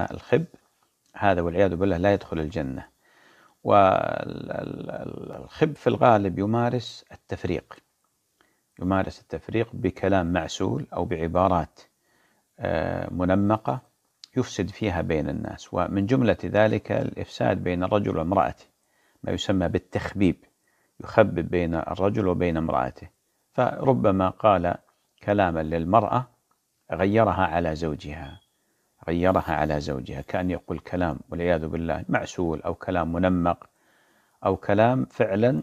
الخب هذا والعياذ بالله لا يدخل الجنة والخب في الغالب يمارس التفريق يمارس التفريق بكلام معسول أو بعبارات آه، منمقة يفسد فيها بين الناس ومن جملة ذلك الإفساد بين الرجل وامرأته ما يسمى بالتخبيب يخبب بين الرجل وبين امرأته فربما قال كلاما للمرأة غيرها على زوجها غيرها على زوجها كأن يقول كلام والعياذ بالله معسول أو كلام منمق أو كلام فعلا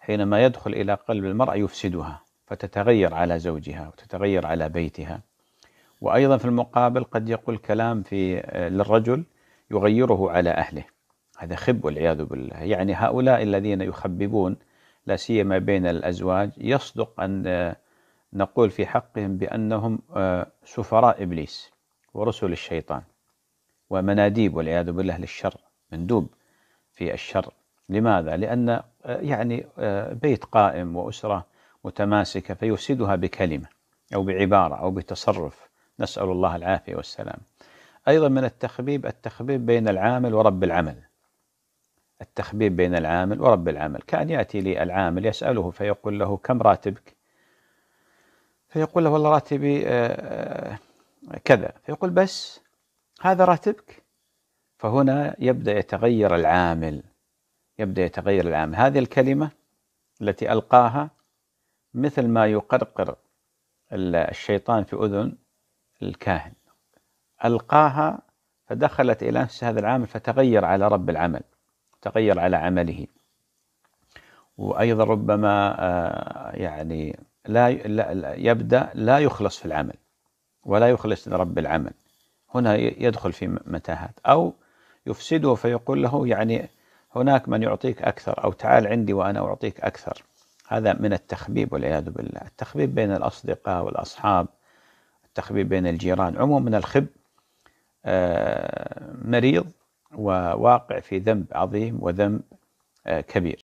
حينما يدخل إلى قلب المرأة يفسدها فتتغير على زوجها وتتغير على بيتها وأيضا في المقابل قد يقول كلام في آه، للرجل يغيره على أهله هذا خب والعياذ بالله يعني هؤلاء الذين يخببون لا سيما بين الأزواج يصدق أن آه، نقول في حقهم بأنهم آه، سفراء إبليس ورسل الشيطان ومناديب والعياذ بالله للشر مندوب في الشر لماذا؟ لأن آه، يعني آه، بيت قائم وأسرة متماسكة فيفسدها بكلمة أو بعبارة أو بتصرف نسأل الله العافية والسلام أيضا من التخبيب التخبيب بين العامل ورب العمل التخبيب بين العامل ورب العمل كأن يأتي لي العامل يسأله فيقول له كم راتبك فيقول له والله راتبي آه، كذا فيقول بس هذا راتبك فهنا يبدأ يتغير العامل يبدأ يتغير العامل هذه الكلمة التي ألقاها مثل ما يقرقر الشيطان في أذن الكاهن ألقاها فدخلت إلى نفس هذا العامل فتغير على رب العمل تغير على عمله وأيضا ربما آه، يعني لا يبدأ لا يخلص في العمل ولا يخلص لرب العمل هنا يدخل في متاهات أو يفسده فيقول له يعني هناك من يعطيك أكثر أو تعال عندي وأنا أعطيك أكثر هذا من التخبيب والعياذ بالله التخبيب بين الأصدقاء والأصحاب التخبيب بين الجيران عموما من الخب آه، مريض وواقع في ذنب عظيم وذنب آه، كبير